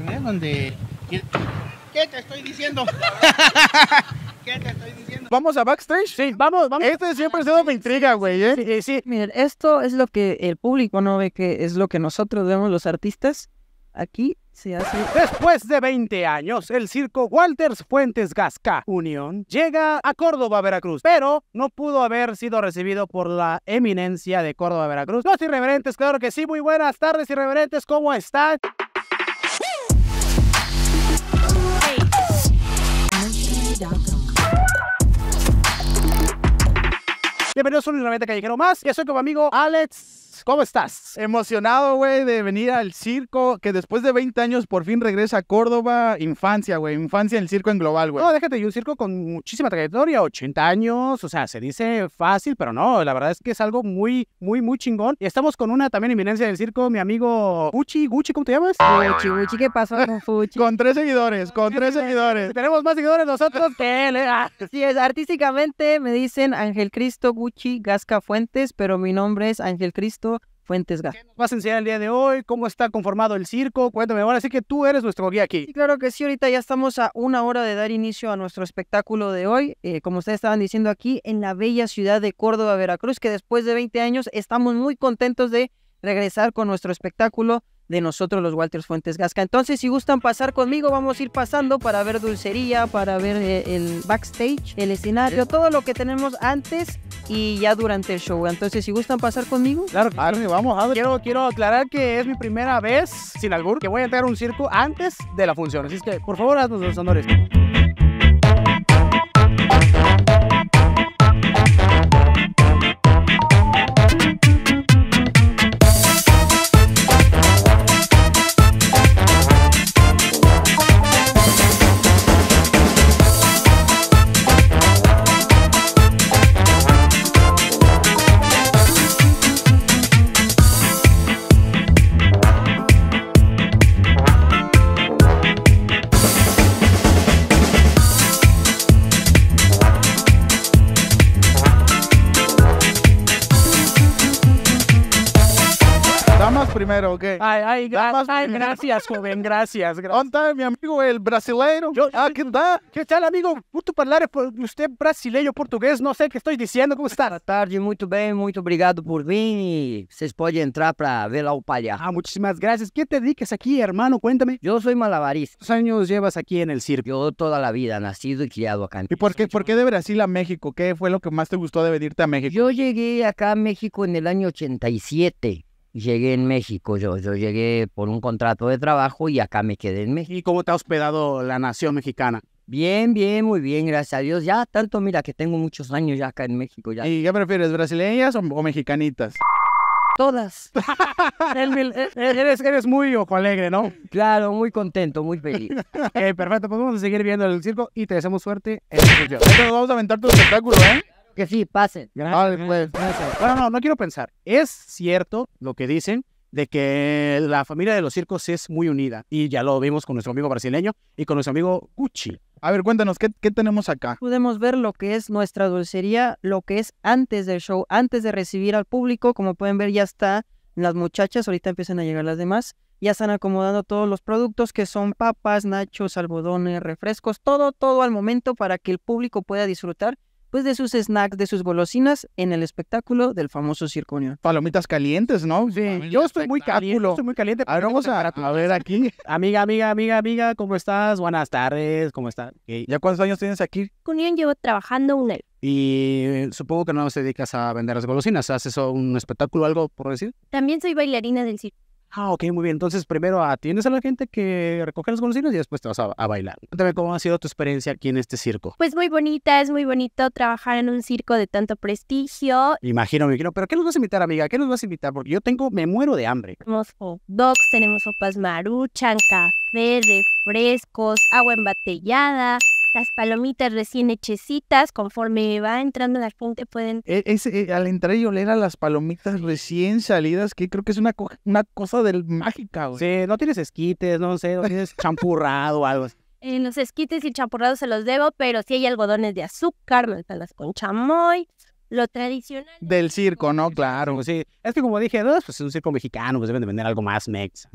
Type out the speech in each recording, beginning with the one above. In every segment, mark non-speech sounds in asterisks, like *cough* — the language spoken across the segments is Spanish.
donde... ¿Qué te estoy diciendo? *laughs* ¿Qué te estoy diciendo? ¿Vamos a backstage? Sí, vamos, vamos. Este siempre ha sido mi intriga, güey, ¿eh? Sí, Miren, esto es lo que el público no ve que es lo que nosotros vemos los artistas. Aquí se hace... Después de 20 años, el circo Walters Fuentes Gasca Unión llega a Córdoba, Veracruz, pero no pudo haber sido recibido por la eminencia de Córdoba, Veracruz. Los irreverentes, claro que sí, muy buenas tardes, irreverentes, ¿cómo están? Bienvenidos a un de callejero más. Y soy como amigo Alex. ¿Cómo estás? Emocionado, güey, de venir al circo, que después de 20 años por fin regresa a Córdoba. Infancia, güey, infancia en el circo en global, güey. No, déjate, y un circo con muchísima trayectoria, 80 años, o sea, se dice fácil, pero no, la verdad es que es algo muy, muy, muy chingón. Y estamos con una también eminencia del circo, mi amigo Gucci, Gucci, ¿cómo te llamas? Gucci, Gucci, ¿qué pasó con *laughs* Fuchi? con tres seguidores, con tres seguidores. Tenemos más seguidores nosotros que ¿eh? ah. es, artísticamente me dicen Ángel Cristo Gucci Gasca Fuentes, pero mi nombre es Ángel Cristo Fuentes Gas. ¿Qué nos vas a enseñar el día de hoy? ¿Cómo está conformado el circo? Cuéntame, ahora así que tú eres nuestro guía aquí. claro que sí, ahorita ya estamos a una hora de dar inicio a nuestro espectáculo de hoy, eh, como ustedes estaban diciendo aquí, en la bella ciudad de Córdoba, Veracruz, que después de 20 años estamos muy contentos de regresar con nuestro espectáculo de nosotros los Walters Fuentes Gasca. Entonces, si gustan pasar conmigo, vamos a ir pasando para ver dulcería, para ver eh, el backstage, el escenario, todo lo que tenemos antes y ya durante el show. Entonces, si gustan pasar conmigo. Claro, claro, vamos, Quiero, quiero aclarar que es mi primera vez, sin albur, que voy a entrar un circo antes de la función. Así que, por favor, haznos los honores. Ay, ay, gracias, joven, gracias. *laughs* gracias. ¿Dónde está mi amigo el brasileiro? Ah, ¿qué tal? amigo? Gusto hablar usted brasileño, portugués? No sé qué estoy diciendo, ¿cómo está? Buenas tardes, muy bien, muy obrigado por vir Se podem entrar para ver la upaya Ah, muchísimas gracias. ¿Qué te dedicas aquí, hermano? Cuéntame. Yo soy malabarista. ¿Cuántos años llevas aquí en el circo? Yo toda la vida, nacido y criado acá. ¿Y por qué, por qué de Brasil a México? ¿Qué fue lo que más te gustó de venirte a México? Yo llegué acá a México en el año 87 llegué en México. Yo, yo llegué por un contrato de trabajo y acá me quedé en México. ¿Y cómo te ha hospedado la nación mexicana? Bien, bien, muy bien, gracias a Dios. Ya tanto, mira, que tengo muchos años ya acá en México. Ya. ¿Y qué prefieres, brasileñas o, mexicanitas? Todas. *laughs* Eh, eh, eres, eres muy ojo alegre, ¿no? Claro, muy contento, muy feliz. *laughs* perfecto, pues vamos a seguir viendo el circo y te deseamos suerte en vamos a aventar tu espectáculo, ¿eh? que sí, pasen. Pues, bueno, no, no quiero pensar. Es cierto lo que dicen de que la familia de los circos es muy unida y ya lo vimos con nuestro amigo brasileño y con nuestro amigo Gucci. A ver, cuéntanos, ¿qué, tenemos acá? Podemos ver lo que es nuestra dulcería, lo que es antes del show, antes de recibir al público. Como pueden ver, ya está las muchachas, ahorita empiezan a llegar las demás. Ya están acomodando todos los productos que son papas, nachos, algodones, refrescos, todo, todo al momento para que el público pueda disfrutar pues de sus snacks, de sus golosinas en el espectáculo del famoso circo unión. Palomitas calientes, ¿no? Sí, yo estoy muy caliente, estoy muy caliente. A ver, vamos a, ver aquí. *laughs* Amiga, amiga, amiga, amiga, ¿cómo estás? Buenas tardes, ¿cómo estás? ¿Ya cuántos años tienes aquí? Unión llevo trabajando un año. Y supongo que no se dedicas a vender las golosinas, ¿haces un espectáculo algo por decir? También soy bailarina del circo. Ah, ok, muy bien. Entonces, primero atiendes a la gente que recoge los golosinas y después te vas a, bailar. Cuéntame cómo ha sido tu experiencia aquí en este circo. Pues muy bonita, es muy bonito trabajar en un circo de tanto prestigio. Imagino, imagino. Pero ¿qué nos vas a invitar, amiga? ¿Qué nos vas a invitar? Porque yo tengo, me muero de hambre. Tenemos hot dogs, tenemos sopas maruchan, café, refrescos, agua embotellada, las palomitas recién hechecitas, conforme va entrando la gente pueden... E, eh, al entrar y oler a las palomitas recién salidas, que creo que es una, una cosa del mágica, Sí, no tienes esquites, no sé, no tienes champurrado o algo así. En eh, los esquites y champurrado se los debo, pero sí hay algodones de azúcar, palas con chamoy, lo tradicional. Del circo, ¿no? Claro, sí. es que como dije, pues es un circo mexicano, pues deben de vender algo más mex.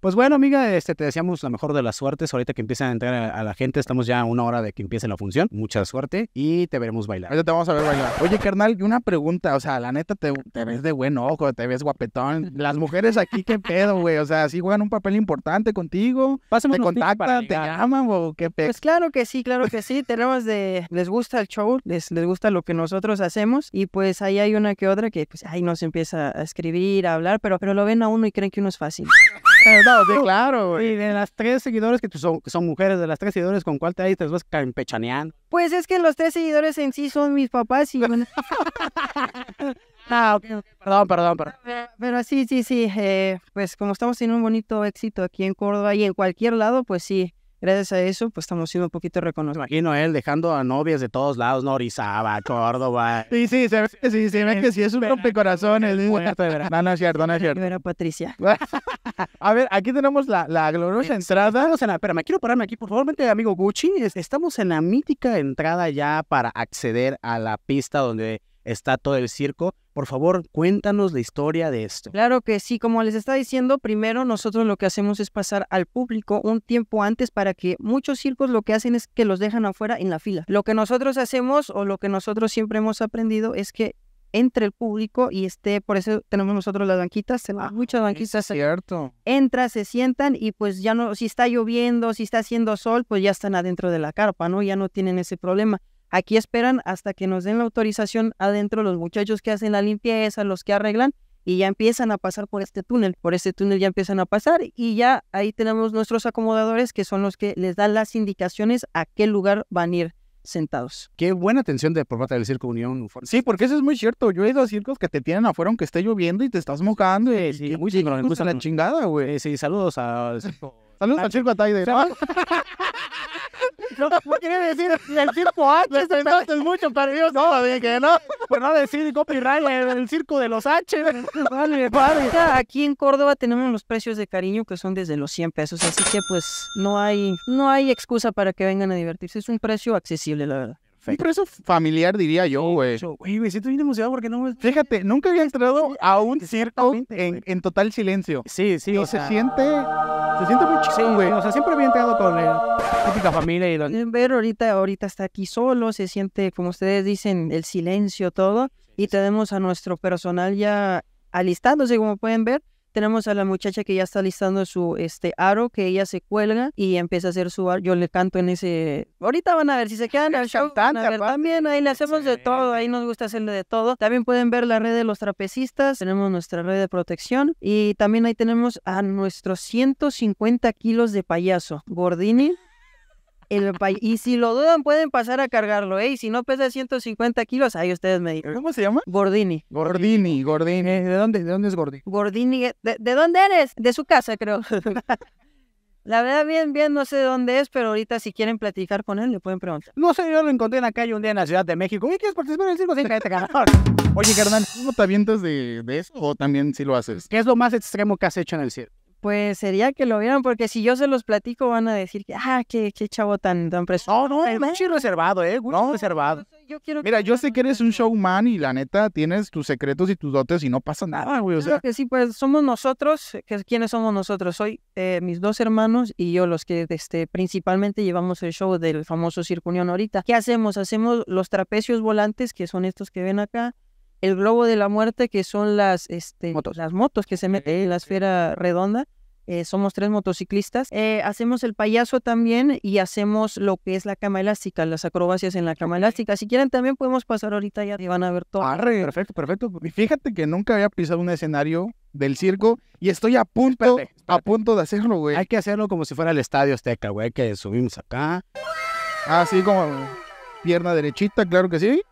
Pues bueno, amiga, este, te deseamos la mejor de las suertes. Ahorita que empiezan a entrar a, la gente, estamos ya a una hora de que empiece la función. Mucha suerte y te veremos bailar. Ahorita te vamos a ver bailar. Oye, carnal, una pregunta. O sea, la neta, te, ves de buen ojo, te ves guapetón. *laughs* Las mujeres aquí, qué pedo, güey. O sea, si juegan un papel importante contigo. te contactan, te llaman o qué pedo. Pues claro que sí, claro que sí. Tenemos de... Les gusta el show, les, les gusta lo que nosotros hacemos. Y pues ahí hay una que otra que, pues, ahí no se empieza a escribir, a hablar, pero, pero lo ven a uno y creen que uno es fácil. *laughs* Claro, claro. Y de las tres seguidores que pues, son, son mujeres, de las tres seguidores, ¿con cuál te ahí te vas campechaneando? Pues es que los tres seguidores en sí son mis papás y... *laughs* *laughs* Perdón, perdón, perdón. Pero, sí, sí, sí. Eh, pues como estamos teniendo un bonito éxito aquí en Córdoba y en cualquier lado, pues sí, gracias a eso, pues estamos siendo un poquito reconocidos. Aquí él dejando a novias de todos lados, ¿no? Córdoba. Sí, sí, se, ve sí, se ve que sí es un rompecorazones. No, no es cierto, no es cierto. Primero, Patricia. *laughs* A ver, aquí tenemos la, la pues, gloriosa entrada. Estamos en la, espera, me quiero pararme aquí, por favor, amigo Gucci. Estamos en la mítica entrada ya para acceder a la pista donde está todo el circo. Por favor, cuéntanos la historia de esto. Claro que sí, como les está diciendo, primero nosotros lo que hacemos es pasar al público un tiempo antes para que muchos circos lo que hacen es que los dejan afuera en la fila. Lo que nosotros hacemos o lo que nosotros siempre hemos aprendido es que entre el público y esté, por eso tenemos nosotros las banquitas, tenemos ah, muchas banquitas. cierto. Entra, se sientan y pues ya no, si está lloviendo, si está haciendo sol, pues ya están adentro de la carpa, ¿no? Ya no tienen ese problema. Aquí esperan hasta que nos den la autorización adentro los muchachos que hacen la limpieza, los que arreglan, y ya empiezan a pasar por este túnel. Por este túnel ya empiezan a pasar y ya ahí tenemos nuestros acomodadores que son los que les dan las indicaciones a qué lugar van a ir sentados. Qué buena atención de por parte del Circo Unión. Sí, porque eso es muy cierto. Yo he ido a circos que te tienen afuera aunque esté lloviendo y te estás mojando. Y, sí, muy sí, la chingada, güey. Sí, saludos a... Saludos al Circo Ataide. ¿ah? no, quiere decir el circo H, Es mucho para Dios. No, bien que no. Pues no decir copyright el, circo de los H. *laughs* Vale, vale. Aquí en Córdoba tenemos los precios de cariño que son desde los 100 pesos, así que pues no hay, no hay excusa para que vengan a divertirse. Es un precio accesible, la verdad. Un familiar, diría yo, güey. Güey, me siento bien emocionado porque no Fíjate, nunca había entrado a un circo en, total silencio. Sí, sí. se siente... Se siente muy chido, güey. o sea, siempre había entrado con la típica familia y... Eh, ver ahorita, ahorita está aquí solo, se siente, como ustedes dicen, el silencio, todo. Y tenemos a nuestro personal ya alistándose, como pueden ver. Tenemos a la muchacha que ya está listando su este aro, que ella se cuelga y empieza a hacer su aro. Yo le canto en ese. Ahorita van a ver si se quedan al show. también ahí le hacemos de todo, ahí nos gusta hacerle de todo. También pueden ver la red de los trapecistas, tenemos nuestra red de protección y también ahí tenemos a nuestros 150 kilos de payaso. Gordini y si lo dudan, pueden pasar a cargarlo, ¿eh? Y si no pesa 150 kilos, ahí ustedes me dicen. ¿Cómo se llama? Gordini. Gordini, Gordini. ¿De dónde, de dónde es Gordini? Gordini, ¿eh? ¿de, dónde eres? De su casa, creo. *laughs* La verdad, bien, bien, no sé dónde es, pero ahorita si quieren platicar con él, le pueden preguntar. No sé, yo lo encontré en la calle un día en la Ciudad de México. ¿Y quieres participar en el circo? Sí, cállate, *laughs* Oye, carnal, no te avientas de, eso o también sí lo haces? ¿Qué es lo más extremo que has hecho en el circo? Pues sería que lo vieran, porque si yo se los platico van a decir que, ah, qué, qué chavo tan, tan preso. No, no, muy reservado, eh, no, reservado. Mira, yo sé que eres un showman y la neta tienes tus secretos y tus dotes y no pasa nada, güey. que sí, pues somos nosotros, que, ¿quiénes somos nosotros? Soy eh, mis dos hermanos y yo los que este, principalmente llevamos el show del famoso Circunión ahorita. ¿Qué hacemos? Hacemos los trapecios volantes, que son estos que ven acá el globo de la muerte, que son las, este, motos. las motos que se meten en la esfera redonda. Eh, somos tres motociclistas. Eh, hacemos el payaso también y hacemos lo que es la cama elástica, las acrobacias en la cama elástica. Si quieren, también podemos pasar ahorita ya y van a ver todo. Arre, perfecto, perfecto. Y fíjate que nunca había pisado un escenario del circo y estoy a punto, a punto de hacerlo, güey. Hay que hacerlo como si fuera el estadio Azteca, güey, que subimos acá. Así ah, como pierna derechita, claro que sí.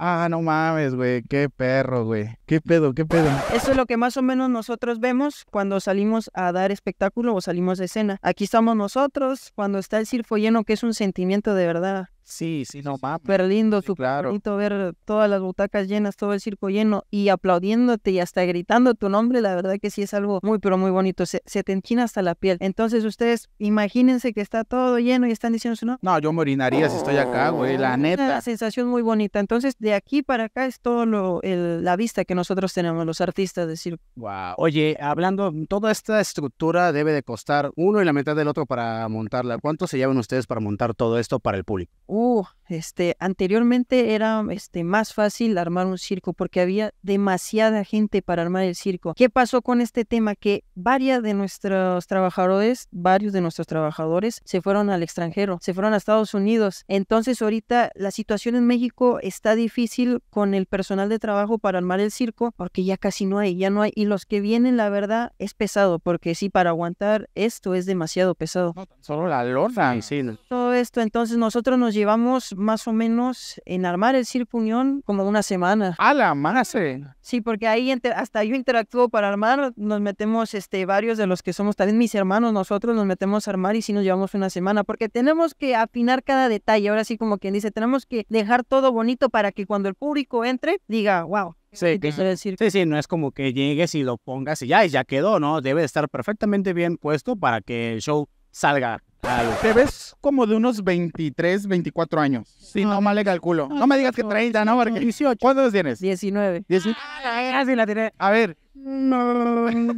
Ah, no mames, güey, qué perro, güey. ¿Qué pedo, qué pedo? Eso es lo que más o menos nosotros vemos cuando salimos a dar espectáculo o salimos de escena. Aquí estamos nosotros, cuando está el circo lleno, que es un sentimiento de verdad Sí, sí, no más. Súper lindo, súper claro. bonito ver todas las butacas llenas, todo el circo lleno y aplaudiéndote y hasta gritando tu nombre. La verdad que sí es algo muy, pero muy bonito. Se, te enchina hasta la piel. Entonces, ustedes imagínense que está todo lleno y están diciendo, nombre. No, yo me orinaría si estoy acá, güey, la ah, neta. Una sensación muy bonita. Entonces, de aquí para acá es todo lo, la vista que nosotros tenemos, los artistas de circo. Wow. Oye, hablando, toda esta estructura debe de costar uno y la mitad del otro para montarla. ¿Cuánto se llevan ustedes para montar todo esto para el público? este, anteriormente era este, más fácil armar un circo porque había demasiada gente para armar el circo. ¿Qué pasó con este tema? Que varias de nuestros trabajadores, varios de nuestros trabajadores se fueron al extranjero, se fueron a Estados Unidos. Entonces ahorita la situación en México está difícil con el personal de trabajo para armar el circo porque ya casi no hay, ya no hay. Y los que vienen, la verdad, es pesado porque sí, para aguantar esto es demasiado pesado. solo la lona. Todo esto, entonces nosotros nos llevamos llevamos más o menos en armar el Circo Unión como una semana. ¡A la más Sí, porque ahí hasta yo interactúo para armar, nos metemos este, varios de los que somos también mis hermanos, nosotros nos metemos a armar y sí nos llevamos una semana, porque tenemos que afinar cada detalle, ahora sí como quien dice, tenemos que dejar todo bonito para que cuando el público entre diga, wow, Sí, decir? sí, sí, no es como que llegues y lo pongas y ya, y ya quedó, ¿no? Debe estar perfectamente bien puesto para que el show salga Te ves como de unos 23, 24 años. Si no, mal le calculo. No me digas que 30, ¿no? Porque 18. ¿Cuántos tienes? 19. Ah, casi la tiré. A ver. No. *laughs*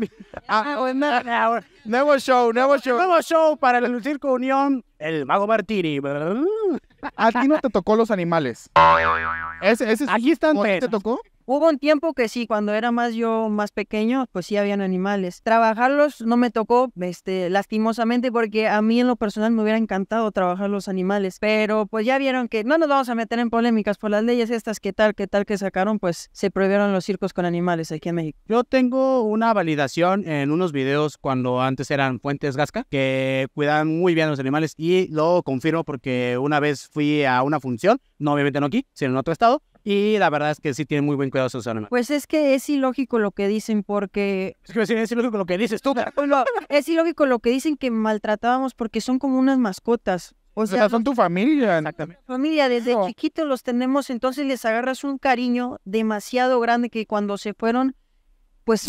Ah, nuevo show, nuevo show. Nuevo show para el Circo Unión, el Mago Martini. A ti no te tocó los animales. Ese, ese es, Aquí están. Pues. ¿Te tocó? Hubo un tiempo que sí, cuando era más yo más pequeño, pues sí habían animales. Trabajarlos no me tocó, este, lastimosamente, porque a mí en lo personal me hubiera encantado trabajar los animales, pero pues ya vieron que no nos vamos a meter en polémicas por las leyes estas que tal, que tal que sacaron, pues se prohibieron los circos con animales aquí en México. Yo tengo una validación en unos videos cuando antes eran fuentes Gasca, que cuidan muy bien los animales y lo confirmo porque una vez fui a una función, no obviamente no aquí, sino en otro estado, y la verdad es que sí tienen muy buen cuidado sus animales. Pues es que es ilógico lo que dicen porque... Es que es ilógico lo que dices tú. *laughs* es ilógico lo que dicen que maltratábamos porque son como unas mascotas. O sea, son tu familia. Exactamente. Familia, desde chiquitos los tenemos, entonces les agarras un cariño demasiado grande que cuando se fueron, pues...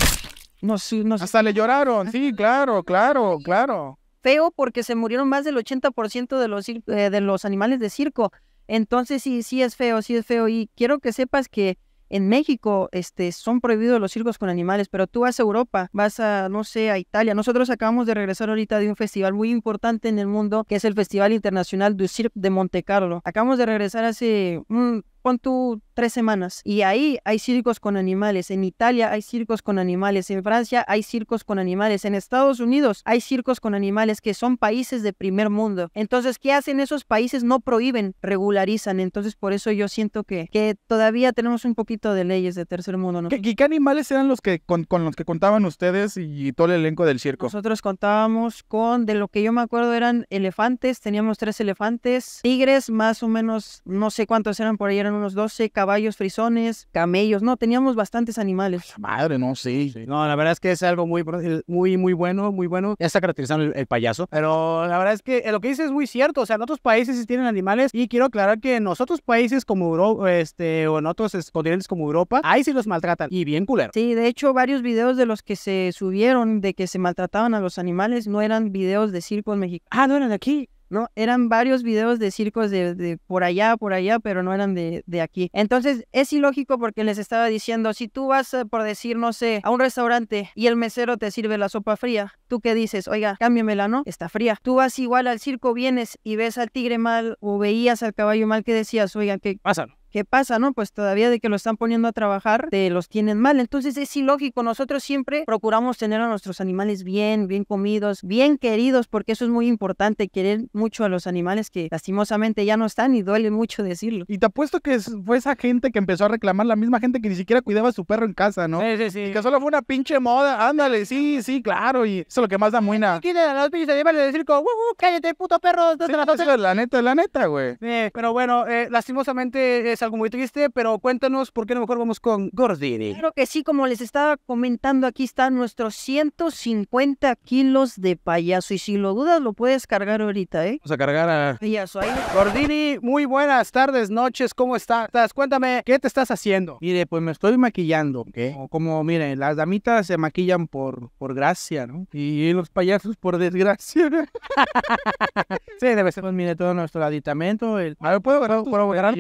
Hasta le lloraron, sí, claro, claro, claro. Feo porque se murieron más del 80% de los, eh, de los animales de circo. Entonces sí, sí es feo, sí es feo. Y quiero que sepas que en México este, son prohibidos los circos con animales, pero tú vas a Europa, vas a, no sé, a Italia. Nosotros acabamos de regresar ahorita de un festival muy importante en el mundo, que es el Festival Internacional du Cirque de Monte Carlo. Acabamos de regresar hace un pon tú tres semanas. Y ahí hay circos con animales. En Italia hay circos con animales. En Francia hay circos con animales. En Estados Unidos hay circos con animales que son países de primer mundo. Entonces, ¿qué hacen esos países? No prohíben, regularizan. Entonces, por eso yo siento que, que todavía tenemos un poquito de leyes de tercer mundo. ¿Qué, qué animales eran los que con, los que contaban ustedes y, todo el elenco del circo? Nosotros contábamos con, de lo que yo me acuerdo, eran elefantes. Teníamos tres elefantes, tigres, más o menos, no sé cuántos eran por ahí, eran unos 12 caballos frisones, camellos, no, teníamos bastantes animales. Madre, no, sí. No, la verdad es que es algo muy, muy, muy bueno, muy bueno. Ya está caracterizando el, payaso, pero la verdad es que eh, lo que dices es muy cierto, o sea, en otros países sí tienen animales y quiero aclarar que en otros países como Europa, este, o en otros este, continentes como Europa, ahí sí los maltratan y bien culero. Sí, de hecho, varios videos de los que se subieron de que se maltrataban a los animales no eran videos de en méxico Ah, no eran de aquí. ¿no? Eran varios videos de circos de, de, por allá, por allá, pero no eran de, de aquí. Entonces es ilógico porque les estaba diciendo, si tú vas eh, por decir, no sé, a un restaurante y el mesero te sirve la sopa fría, tú qué dices, oiga, cámbiamela, ¿no? Está fría. Tú vas igual al circo, vienes y ves al tigre mal o veías al caballo mal que decías, oiga, qué, pasa? ¿qué pasa, no? Pues todavía de que lo están poniendo a trabajar, te los tienen mal. Entonces es ilógico. Nosotros siempre procuramos tener a nuestros animales bien, bien comidos, bien queridos, porque eso es muy importante, querer mucho a los animales que lastimosamente ya no están y duele mucho decirlo. Y te apuesto que fue esa gente que empezó a reclamar, la misma gente que ni siquiera cuidaba a su perro en casa, ¿no? Sí, sí, sí. Y que solo fue una pinche moda. Ándale, sí, sí, claro. Y eso es lo que más da muina. Tienen a los pinches animales uh, cállate, puto perro. Sí, la, la neta, la neta, güey. pero bueno, eh, lastimosamente es algo muy triste, pero cuéntanos por qué no mejor vamos con Gordini. creo que sí, como les estaba comentando, aquí están nuestros 150 kilos de payaso. Y si lo dudas, lo puedes cargar ahorita, ¿eh? Vamos a cargar a... Payaso, Gordini, muy buenas tardes, noches, ¿cómo estás? Cuéntame, ¿qué te estás haciendo? Mire, pues me estoy maquillando, ¿qué? Como, como miren, las damitas se maquillan por, por gracia, ¿no? Y los payasos por desgracia. ¿no? *laughs* sí, debe ser, pues mire, todo nuestro aditamento. El... A ver, ¿puedo agarrar?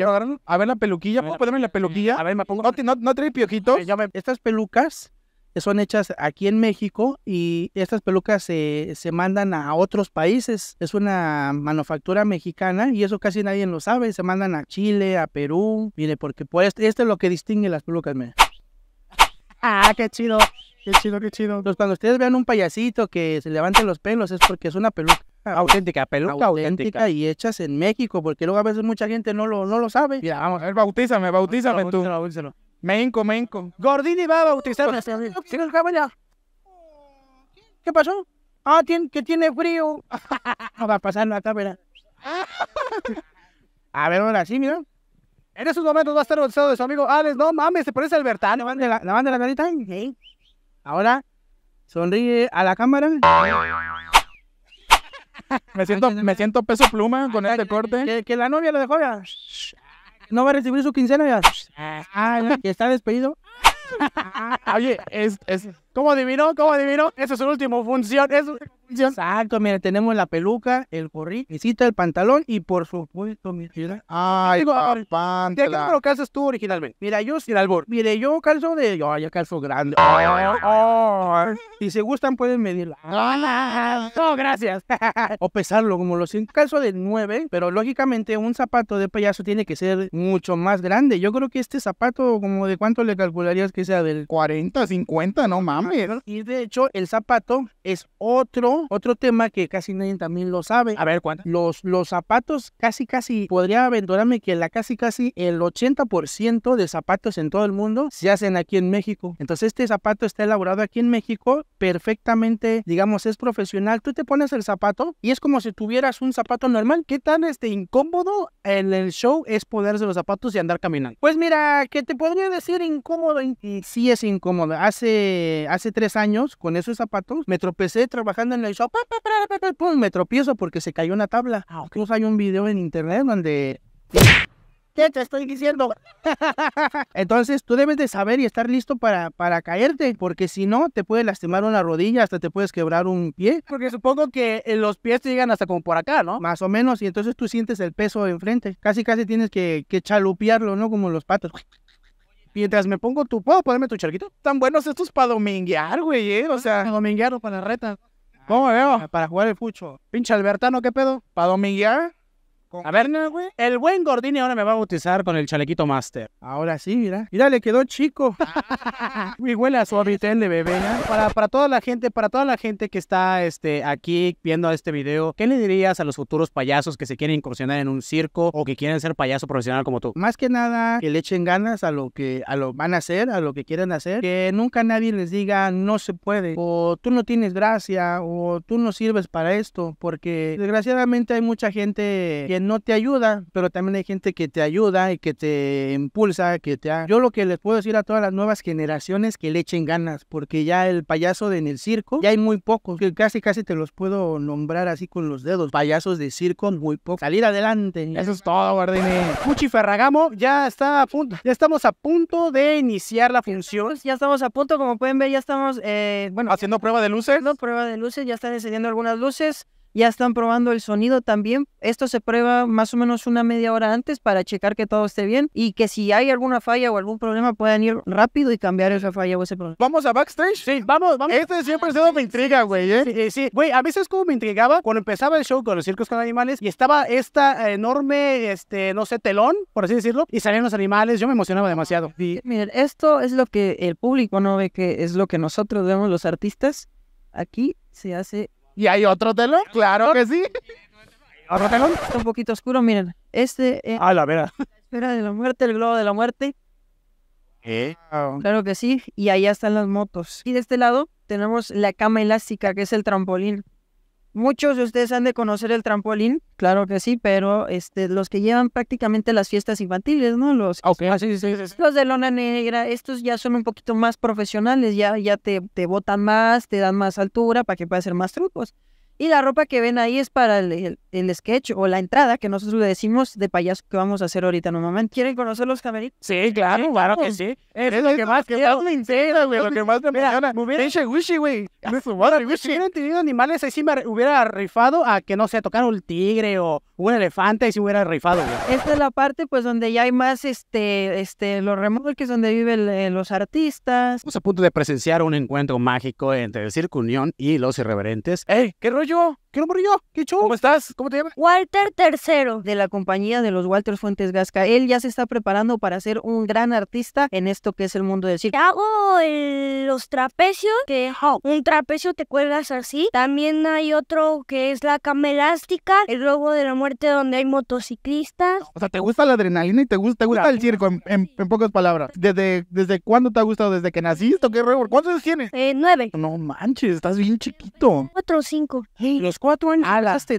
A ver, una peluquilla? ¿Puedo ponerme la eh, peluquilla? A ver, me pongo. ¿No, no, trae piojitos? Estas pelucas son hechas aquí en México y estas pelucas se, se mandan a otros países. Es una manufactura mexicana y eso casi nadie lo sabe. Se mandan a Chile, a Perú. Mire, porque pues este, es lo que distingue las pelucas, mire. Ah, qué chido. Qué chido, qué chido. Entonces, cuando ustedes vean un payasito que se levante los pelos es porque es una peluca auténtica, peluca auténtica. y hechas en México, porque luego a veces mucha gente no lo, no lo sabe. Mira, vamos, a bautízame, bautízame tú. Bautízalo, bautízalo. Menco, menco. Gordini va a uh, bautizar ¿Qué pasó? Ah, tiene, que tiene frío. *laughs* va a pasar la cámara. *laughs* a ver, ahora sí, mira. En esos momentos va a estar bautizado de su amigo Alex. No mames, se parece al Bertán ¿La manda la, carita? ¿Sí? Ahora, sonríe a la cámara. *laughs* Me siento, me siento peso pluma con este corte. Que, la novia lo dejó ya. No va a recibir su quincena ya. Y está despedido. *laughs* Oye, es, ¿Cómo adivinó? ¿Cómo adivinó? Esa es su última función. Es su última función. Exacto, mire, tenemos la peluca, el gorrito, el pantalón y por supuesto, mira. Ay, pantalón. qué número calzas tú originalmente? Mira, yo sin albur. Mire, yo calzo de. Ay, yo calzo grande. Si Y si gustan, pueden medirla. No, gracias. *laughs* o pesarlo, como lo siento calzo de 9, pero lógicamente un zapato de payaso tiene que ser mucho más grande. Yo creo que este zapato, como de cuánto le calcularías que sea del 40, 50, no mames. Y de hecho, el zapato es otro, otro tema que casi nadie también lo sabe. A ver, ¿cuánto? Los, los zapatos, casi, casi, podría aventurarme que la casi, casi el 80% de zapatos en todo el mundo se hacen aquí en México. Entonces, este zapato está elaborado aquí en México, perfectamente, digamos, es profesional. Tú te pones el zapato y es como si tuvieras un zapato normal. ¿Qué tan este incómodo en el show es ponerse los zapatos y andar caminando? Pues mira, ¿qué te podría decir incómodo, sí es incómodo. Hace hace tres años con esos zapatos me tropecé trabajando en el shop, me tropiezo porque se cayó una tabla. Ah, Incluso hay un video en internet donde... ¿Qué te estoy diciendo? *laughs* Entonces tú debes de saber y estar listo para, para caerte, porque si no te puede lastimar una rodilla, hasta te puedes quebrar un pie. Porque supongo que eh, los pies te llegan hasta como por acá, ¿no? Más o menos, y entonces tú sientes el peso enfrente. Casi, casi tienes que, que chalupearlo, ¿no? Como los patos. Mientras me pongo tu. ¿Puedo ponerme tu charquito? Tan buenos estos para dominguear, güey, ¿eh? O ah, sea. Para dominguear o para la reta. ¿Cómo veo? Ah, para jugar el fucho. Pinche Albertano, ¿qué pedo? ¿Pa' dominguear? A ver, güey. El buen Gordini ahora me va a bautizar con el chalequito Master. Ahora sí, mira. Mira, le quedó chico. Mi *laughs* huele a de bebé. ¿eh? Para, toda la gente, para toda la gente que está este, aquí viendo este video, ¿qué le dirías a los futuros payasos que se quieren incursionar en un circo o que quieren ser payaso profesional como tú? Más que nada, que le echen ganas a lo que a lo van a hacer, a lo que quieren hacer. Que nunca nadie les diga no se puede, o tú no tienes gracia, o tú no sirves para esto, porque desgraciadamente hay mucha gente que no te ayuda, pero también hay gente que te ayuda y que te impulsa, que te... Yo lo que les puedo decir a todas las nuevas generaciones que le echen ganas, porque ya el payaso de en el circo, ya hay muy pocos, que casi casi te los puedo nombrar así con los dedos, payasos de circo muy pocos. Salir adelante. Eso es todo, guardini. Cuchi Ferragamo ya está a punto, ya estamos a punto de iniciar la función. Ya estamos a punto, como pueden ver, ya estamos, eh, bueno. Haciendo prueba de luces. no prueba de luces, ya están encendiendo algunas luces ya están probando el sonido también. Esto se prueba más o menos una media hora antes para checar que todo esté bien y que si hay alguna falla o algún problema puedan ir rápido y cambiar esa falla o ese problema. ¿Vamos a backstage? Sí, vamos, vamos. Este siempre ha sido me intriga, güey, ¿eh? Eh, Sí, Güey, a veces como me intrigaba cuando empezaba el show con los circos con animales y estaba esta enorme, este, no sé, telón, por así decirlo, y salían los animales. Yo me emocionaba demasiado. Miren, esto es lo que el público no ve que es lo que nosotros vemos los artistas. Aquí se hace y hay otro telón, claro que sí. Otro telón. Está un poquito oscuro, miren. Este es eh, ah, la vera. espera de la muerte, el globo de la muerte. ¿Eh? Claro que sí. Y allá están las motos. Y de este lado tenemos la cama elástica, que es el trampolín. Muchos de ustedes han de conocer el trampolín, claro que sí, pero este, los que llevan prácticamente las fiestas infantiles, ¿no? Los, los ah, ah, de lona negra, estos ya son un poquito más profesionales, ya, ya te, te botan más, te dan más altura para que puedas hacer más trucos. Y la ropa que ven ahí es para el, el, sketch o la entrada que nosotros le decimos de payaso que vamos a hacer ahorita en un ¿Quieren conocer los cameritos? Sí, claro, claro que sí. Es, lo, que más, me *laughs* interesa güey. Lo que más me emociona. Pinche Wishy, güey. *laughs* Ah, si hubieran tenido animales, ahí sí me hubiera rifado a que, no sé, tocar un tigre o un elefante, ahí sí hubiera rifado, Esta es la parte, pues, donde ya hay más, este, este, los remolques donde viven eh, los artistas. Estamos a punto de presenciar un encuentro mágico entre el Circo Unión y los irreverentes. ¡Ey, qué rollo! desarrollo ¿Qué nombre yo? ¿Qué chulo? ¿Cómo estás? ¿Cómo te llamas? Walter III, de la compañía de los Walters Fuentes Gasca. Él ya se está preparando para ser un gran artista en esto que es el mundo del circo. Hago los trapecios, que un trapecio te cuelgas así. También hay otro que es la cama elástica, el robo de la muerte donde hay motociclistas. O sea, ¿te gusta la adrenalina y te gusta, gusta el circo, en, pocas palabras? ¿Desde, ¿Desde cuándo te ha gustado? ¿Desde que naciste o qué? ¿Cuántos años tienes? Eh, nueve. No manches, estás bien chiquito. Cuatro o cinco cuatro años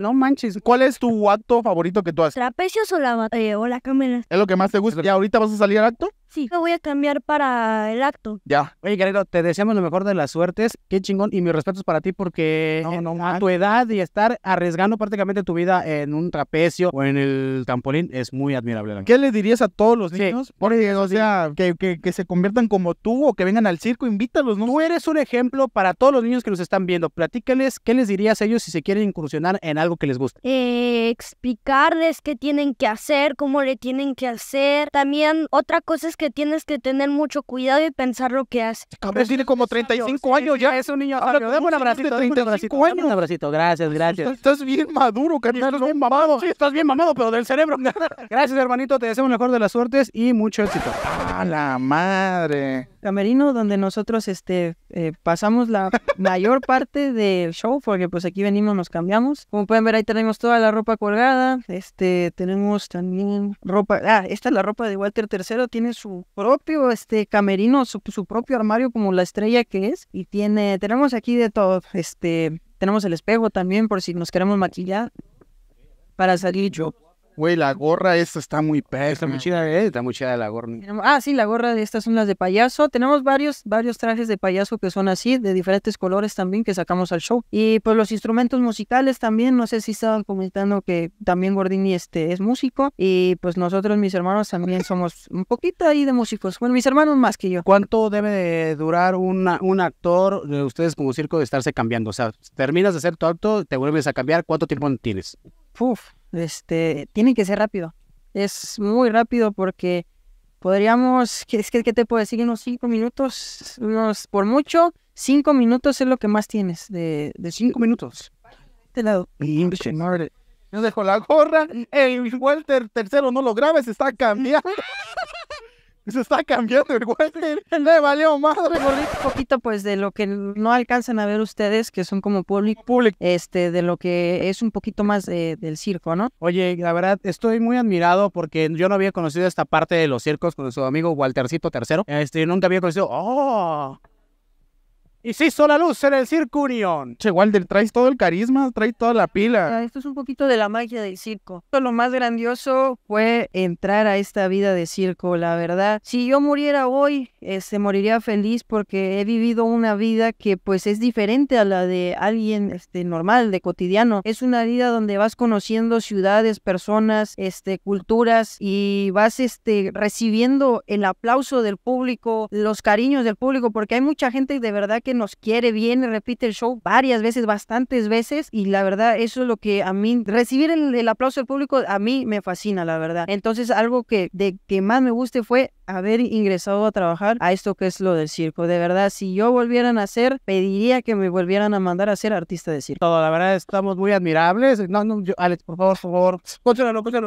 no manches. ¿Cuál es tu acto favorito que tú haces? ¿Trapecios o la, eh, o la cámara? ¿Es lo que más te gusta? ¿Y ahorita vas a salir al acto? Sí, me voy a cambiar para el acto. Ya. Oye, Guerrero, te deseamos lo mejor de las suertes. Qué chingón. Y mis respetos para ti porque a tu edad y estar arriesgando prácticamente tu vida en un trapecio o en el trampolín es muy admirable. ¿Qué le dirías a todos los niños? Porque, o sea, que, se conviertan como tú o que vengan al circo, invítalos, Tú eres un ejemplo para todos los niños que nos están viendo. Platícales qué les dirías a ellos si se quieren incursionar en algo que les gusta? Eh, explicarles qué tienen que hacer, cómo le tienen que hacer. También otra cosa es que tienes que tener mucho cuidado y pensar lo que haces. Este cabrón tiene como 35 años ya. Es un niño Ahora, Dame un abracito, 35 un un abracito, gracias, pues, gracias. Pues, estás bien maduro, carnal. Estás bien mamado. Sí, estás bien mamado, pero del cerebro. *laughs* Gracias, hermanito. Te deseo mejor de las suertes y mucho éxito. ¡A la madre! Camerino, donde nosotros este, eh, pasamos la mayor *laughs* parte del show, porque pues aquí venimos cambiamos. Como pueden ver, ahí tenemos toda la ropa colgada. Este, tenemos también ropa. Ah, esta es la ropa de Walter III. Tiene su propio este, camerino, su, su propio armario, como la estrella que es. Y tiene, tenemos aquí de todo. Este, tenemos el espejo también, por si nos queremos maquillar para salir yo. Güey, la gorra esta está muy pesada. Está muy chida, eh, está muy chida la gorra. Ah, sí, la gorra de estas son las de payaso. Tenemos varios, varios trajes de payaso que son así, de diferentes colores también que sacamos al show. Y pues los instrumentos musicales también, no sé si estaban comentando que también Gordini este, es músico. Y pues nosotros, mis hermanos, también somos un poquito ahí de músicos. Bueno, mis hermanos más que yo. ¿Cuánto debe durar un actor de ustedes como circo de estarse cambiando? O sea, terminas de hacer tu acto, te vuelves a cambiar, ¿cuánto tiempo tienes? Puf, este, tiene que ser rápido. Es muy rápido porque podríamos, es que, ¿qué te puedo decir? Unos cinco minutos, unos, por mucho, cinco minutos es lo que más tienes. De, de cinco minutos. este lado. Yo dejo la gorra, Walter eh, tercero no lo grabes, está cambiando. *laughs* Se está cambiando el Walter. *laughs* Le valió madre. Un poquito, pues, de lo que no alcanzan a ver ustedes, que son como público. Public. Este, de lo que es un poquito más del circo, ¿no? Oye, la verdad, estoy muy admirado porque yo no había conocido esta parte de los circos con su amigo Waltercito III. Este, nunca había conocido. ¡Oh! Y se hizo la luz en el circo Unión. Che, Walder, traes todo el carisma, traes toda la pila. Ah, esto es un poquito de la magia del circo. Lo más grandioso fue entrar a esta vida de circo, la verdad. Si yo muriera hoy, se este, moriría feliz porque he vivido una vida que pues es diferente a la de alguien este, normal, de cotidiano. Es una vida donde vas conociendo ciudades, personas, este, culturas y vas este, recibiendo el aplauso del público, los cariños del público, porque hay mucha gente de verdad que nos quiere, bien repite el show varias veces, bastantes veces, y la verdad, eso es lo que a mí, recibir el, aplauso del público, a mí me fascina, la verdad. Entonces, algo que, de, que más me guste fue haber ingresado a trabajar a esto que es lo del circo. De verdad, si yo volvieran a hacer, pediría que me volvieran a mandar a ser artista de circo. la verdad, estamos muy admirables. Alex, por favor, por favor,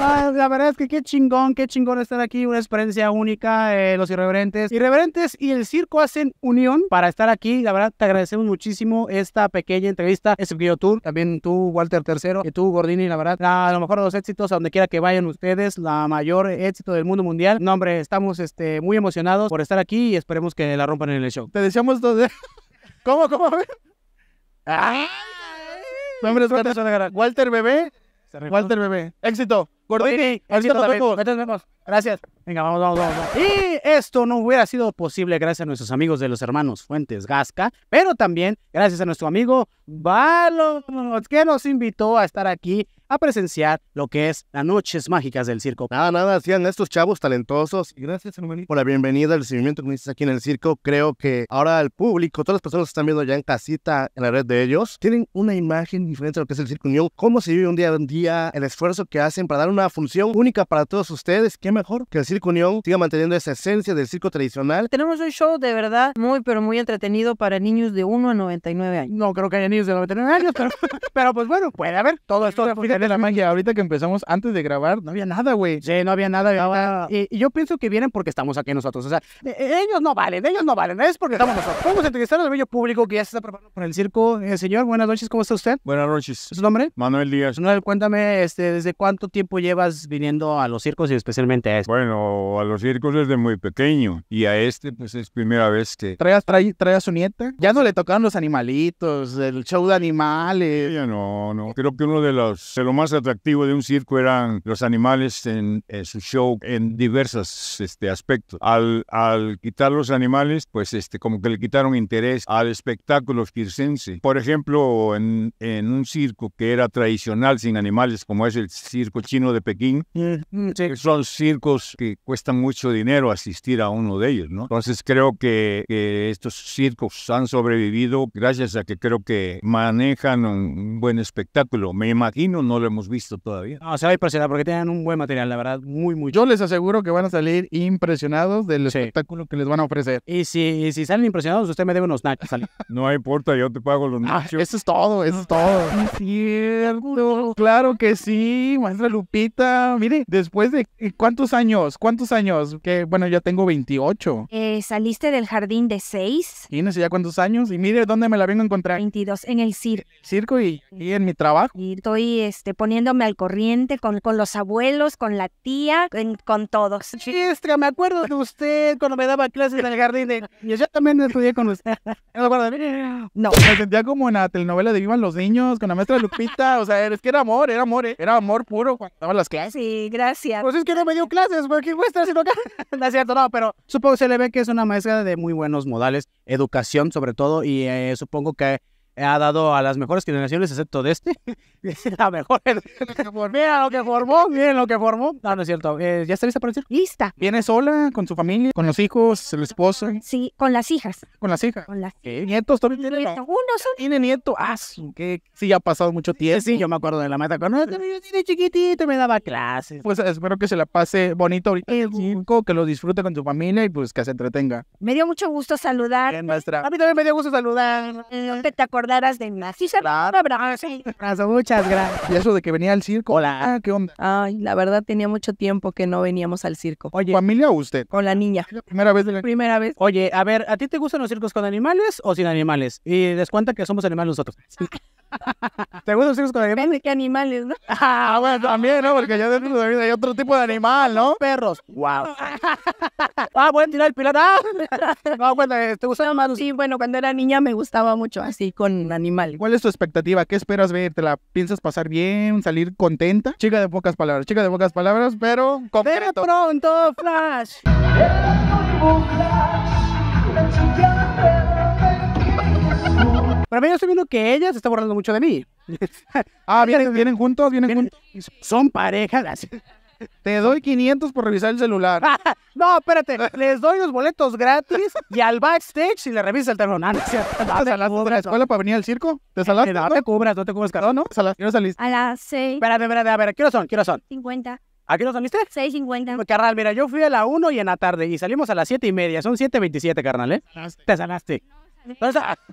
la verdad es que qué chingón, qué chingón estar aquí, una experiencia única, eh, los irreverentes. Irreverentes y el circo hacen unión para estar aquí, la verdad te agradecemos muchísimo esta pequeña entrevista, este video tour, también tú, Walter Tercero, y tú, Gordini, la verdad, a lo mejor los éxitos a donde quiera que vayan ustedes, la mayor éxito del mundo mundial. No, hombre, estamos este, muy emocionados por estar aquí y esperemos que la rompan en el show. Te deseamos días, *laughs* cómo? ¡Ah! es Walter Bebé. Walter Bebé. Éxito. Gordi, Oye, nos vemos. Gracias. Venga, vamos, vamos, vamos, Y esto no hubiera sido posible gracias a nuestros amigos de los hermanos Fuentes Gasca, pero también gracias a nuestro amigo Valo, que nos invitó a estar aquí a presenciar lo que es las noches mágicas del circo. Nada, nada, hacían estos chavos talentosos. Y gracias, hermanito, por la bienvenida, al recibimiento que me aquí en el circo. Creo que ahora el público, todas las personas que están viendo ya en casita, en la red de ellos, tienen una imagen diferente de lo que es el circo Unión, cómo se vive un día a día, el esfuerzo que hacen para dar una función única para todos ustedes. Qué mejor que el Circo Unión siga manteniendo esa esencia del circo tradicional. Tenemos un show de verdad muy, pero muy entretenido para niños de 1 a 99 años. No creo que haya niños de 99 años, pero, *laughs* *laughs* pero pues bueno, puede haber todo esto. de la magia, ahorita que empezamos antes de grabar, no había nada, güey. Sí, no había nada. Y, yo pienso que vienen porque estamos aquí nosotros. O sea, ellos no valen, ellos no valen, es porque estamos nosotros. Vamos a entrevistar al bello público que ya se está preparando para el circo. Eh, señor, buenas noches, ¿cómo está usted? Buenas noches. ¿Su nombre? Manuel Díaz. Manuel, cuéntame, este, ¿desde cuánto tiempo llevas viniendo a los circos y especialmente bueno, a los circos desde muy pequeño y a este pues es primera vez que... ¿Trae, trae, a su nieta? Ya no le tocaron los animalitos, el show de animales. Ya no, no. Creo que uno de los, de lo más atractivo de un circo eran los animales en, su show en diversos este, aspectos. Al, al quitar los animales, pues este, como que le quitaron interés al espectáculo circense. Por ejemplo, en, un circo que era tradicional sin animales, como es el circo chino de Pekín, mm, mm, son circos que cuestan mucho dinero asistir a uno de ellos, ¿no? Entonces creo que, estos circos han sobrevivido gracias a que creo que manejan un buen espectáculo. Me imagino, no lo hemos visto todavía. No, se va a impresionar porque tienen un buen material, la verdad, muy, muy. Yo les aseguro que van a salir impresionados del espectáculo que les van a ofrecer. Y si, si salen impresionados, usted me debe unos nachos. *laughs* no importa, yo te pago los ah, nachos. eso es todo, eso es todo. *laughs* Es cierto, claro que sí, maestra Lupita. Mire, después de cuánto ¿Cuántos años? ¿Cuántos años? Que bueno, ya tengo 28. Eh, saliste del jardín de 6. Y no sé ya cuántos años. Y mire dónde me la vengo a encontrar. 22, en el circo. Circo y, en mi trabajo. Y estoy este, poniéndome al corriente con, los abuelos, con la tía, con todos. Chistra, me acuerdo de usted cuando me daba clases en el jardín de... Yo también estudié con usted. *laughs* No, no. Me sentía como en la telenovela de Vivan los Niños, con la maestra Lupita. O sea, es que era amor, era amor, eh. Era amor puro cuando daban las clases. Sí, gracias. Pues es que no me dio clases, güey, ¿qué voy a haciendo acá? *laughs* no es cierto, no, pero supongo que se le ve que es una maestra de muy buenos modales, educación sobre todo, y eh, supongo que ha dado a las mejores generaciones, excepto de este. *laughs* la mejor. *laughs* Mira lo que formó, miren lo que formó. No, ah, no es cierto. Eh, ¿Ya está lista para decir? Lista. ¿Viene sola, con su familia, con los hijos, el esposa? Sí, con las hijas. ¿Con las hijas? Con las ¿Qué? ¿Nietos también tiene? Nieto. Uno solo. ¿Tiene nietos. Ah, que sí, ha pasado mucho tiempo. Sí, yo me acuerdo de la meta cuando yo chiquitito me daba clases. Pues espero que se la pase bonito ahorita. que lo disfrute con su familia y pues que se entretenga. Me dio mucho gusto saludar. A mí también me dio gusto saludar. Eh acordarás de mí. Sí, muchas ¡Ah! gracias. Y eso de que venía al circo. Hola. Ah, ¿qué onda? Ay, la verdad tenía mucho tiempo que no veníamos al circo. Oye, ¿familia o usted? Con la niña. primera vez de la... Primera vez. Oye, a ver, ¿a ti te gustan los circos con animales o sin animales? Y descuenta que somos animales nosotros. Ah. ¿Te gustan los circos con animales? qué animales, ¿no? Ah, bueno, también, ¿no? Porque ya dentro de vida hay otro tipo de animal, ¿no? Perros. Wow. *laughs* ah, pueden tirar el piloto? Ah. No, bueno, ¿te gustan más? Sí, bueno, cuando era niña me gustaba mucho así con animal ¿Cuál es tu expectativa? ¿Qué esperas ver? ¿Te la piensas pasar bien? ¿Salir contenta? Chica de pocas palabras, chica de pocas palabras, pero concreto. De pronto, Flash. Pero yo estoy viendo que ella se está borrando mucho de mí. *laughs* ah, ¿vienen, vienen juntos, vienen, juntos. Son parejas. Te doy 500 por revisar el celular. *laughs* no, espérate. Les doy los boletos gratis y al backstage si le revisas el teléfono. No, no ¿Te de la escuela para venir al circo? ¿Te eh, salaste? No, te cubras, no te cubras, ¿no? ¿Quiero A las 6. Espérate, espérate, a ver. ¿Quiénes son? ¿Quiénes son? 50. ¿A qué no saliste? 6.50. Carnal, mira, yo fui a la 1 y en la tarde y salimos a las 7 y media. Son 7.27, carnal, ¿eh? Te salaste.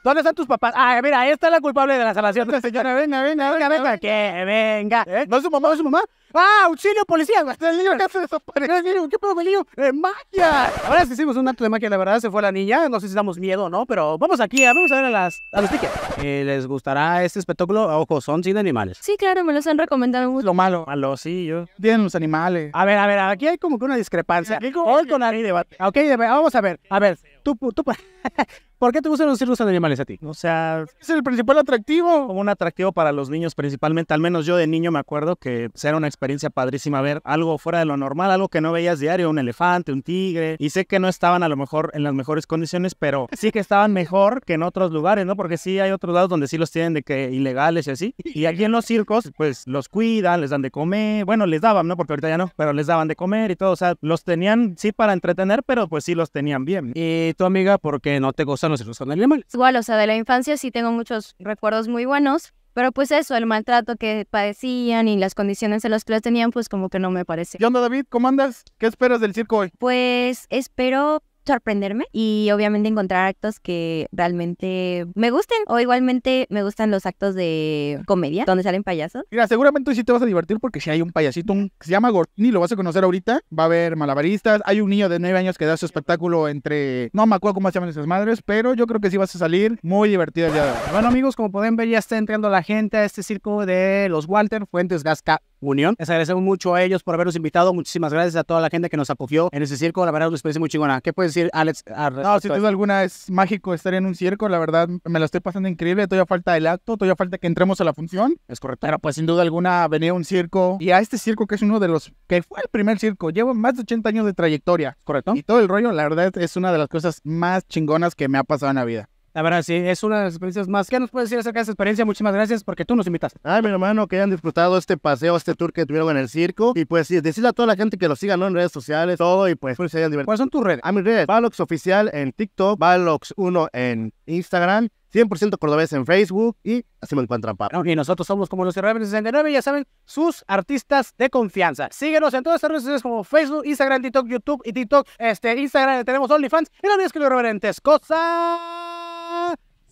¿Dónde, están tus papás? Ah, mira, ahí está la culpable de la salvación. Señora, venga, venga, venga, venga, venga, que venga. ¿Eh? ¿No es su mamá? ¿No es su mamá? ¡Ah, auxilio, policía! El niño *laughs* se desapareció. ¿Qué pedo el niño? ¡Eh, ¡Magia! Ahora sí hicimos un acto de magia, la verdad, se fue la niña. No sé si damos miedo o no, pero vamos aquí, vamos a ver a, los tickets. ¿Les gustará este espectáculo? Ojo, son sin animales. Sí, claro, me los han recomendado Lo malo. Malo, sí, yo. Tienen los animales. A ver, a ver, aquí hay como que una discrepancia. Aquí Hoy con Ari debate. Ok, vamos a ver. A ver, tú, tú... *laughs* ¿Por qué te gustan los circos animales a ti? O sea, es el principal atractivo. un atractivo para los niños principalmente. Al menos yo de niño me acuerdo que era una experiencia padrísima ver algo fuera de lo normal, algo que no veías diario, un elefante, un tigre. Y sé que no estaban a lo mejor en las mejores condiciones, pero sí que estaban mejor que en otros lugares, ¿no? Porque sí hay otros lados donde sí los tienen de que ilegales y así. Y aquí en los circos, pues los cuidan, les dan de comer. Bueno, les daban, ¿no? Porque ahorita ya no, pero les daban de comer y todo. O sea, los tenían sí para entretener, pero pues sí los tenían bien. ¿Y tu amiga, por qué no te gustan los circos con animales? Igual, o sea, de la infancia sí tengo muchos recuerdos muy buenos, pero pues eso, el maltrato que padecían y las condiciones en las que los tenían, pues como que no me parece. ¿Y onda, David? ¿Cómo andas? ¿Qué esperas del circo hoy? Pues espero sorprenderme y obviamente encontrar actos que realmente me gusten o igualmente me gustan los actos de comedia donde salen payasos. Mira, seguramente hoy sí te vas a divertir porque si hay un payasito un, que se llama Gortini, lo vas a conocer ahorita, va a haber malabaristas, hay un niño de 9 años que da su espectáculo entre, no me acuerdo cómo se llaman esas madres, pero yo creo que sí vas a salir muy divertida ya. Bueno amigos, como pueden ver ya está entrando la gente a este circo de los Walter Fuentes Gasca unión. Les agradecemos mucho a ellos por habernos invitado. Muchísimas gracias a toda la gente que nos acogió en ese circo. La verdad, una experiencia muy chingona. ¿Qué puedes decir, Alex? No, sin duda alguna es mágico estar en un circo. La verdad, me lo estoy pasando increíble. Todavía falta el acto, todavía falta que entremos a la función. Es correcto. Pero pues sin duda alguna venía un circo y a este circo que es uno de los que fue el primer circo. Llevo más de 80 años de trayectoria. Correcto. Y todo el rollo, la verdad, es una de las cosas más chingonas que me ha pasado en la vida. La verdad, sí, es una de las experiencias más. ¿Qué nos puedes decir acerca de esta experiencia? Muchísimas gracias porque tú nos invitaste. Ay, mi hermano, que hayan disfrutado este paseo, este tour que tuvieron en el circo. Y pues sí, decirle a toda la gente que lo sigan ¿no? en redes sociales, todo, y pues, pues se hayan ¿Cuáles son tus redes? A ah, mi red, Balox Oficial en TikTok, balox 1 en Instagram. 100% cordobés en Facebook y así me encuentran para. Y nosotros somos como los 69 ya saben, sus artistas de confianza. Síguenos en todas las redes sociales como Facebook, Instagram, TikTok, YouTube y TikTok. Este, Instagram tenemos OnlyFans y no días que los reverentes cosas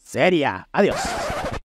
seria. Adiós.